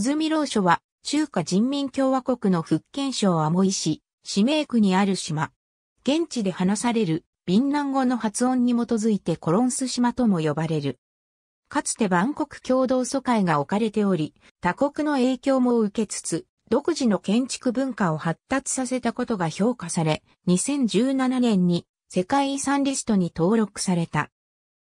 鼓楼所は、中華人民共和国の福建省アモイ市、市名区にある島。現地で話される、敏南語の発音に基づいてコロンス島とも呼ばれる。かつて万国共同疎開が置かれており、他国の影響も受けつつ、独自の建築文化を発達させたことが評価され、2017年に世界遺産リストに登録された。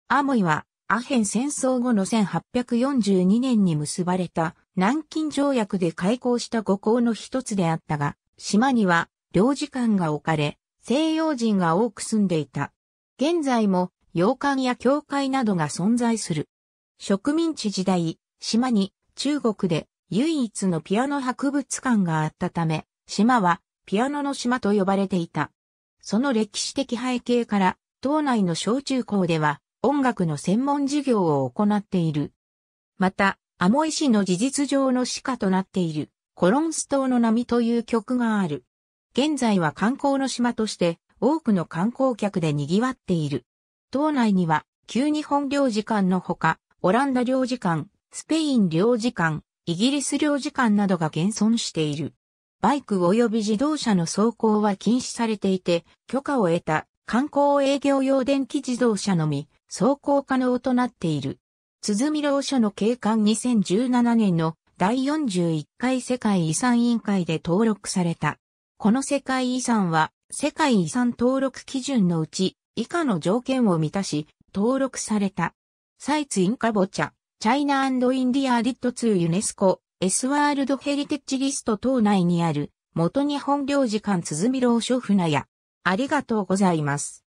アモイはアヘン戦争後の1842年に結ばれた南京条約で開港した五港の一つであったが、島には領事館が置かれ、西洋人が多く住んでいた。現在も洋館や教会などが存在する。植民地時代、島に中国で唯一のピアノ博物館があったため、島はピアノの島と呼ばれていた。その歴史的背景から、島内の小中高では音楽の専門事業を行っている。また、アモイ市の事実上の歯科となっている、コロンス島の波という曲がある。現在は観光の島として多くの観光客で賑わっている。島内には旧日本領事館のほか、オランダ領事館、スペイン領事館、イギリス領事館などが現存している。バイク及び自動車の走行は禁止されていて、許可を得た観光営業用電気自動車のみ走行可能となっている。見浪所の景観2017年の第41回世界遺産委員会で登録された。この世界遺産は世界遺産登録基準のうち以下の条件を満たし登録された。サイツインカボチャ、チャイナインディアディット2ユネスコ、S ワールドヘリテッジリスト等内にある元日本領事館見浪所船屋。ありがとうございます。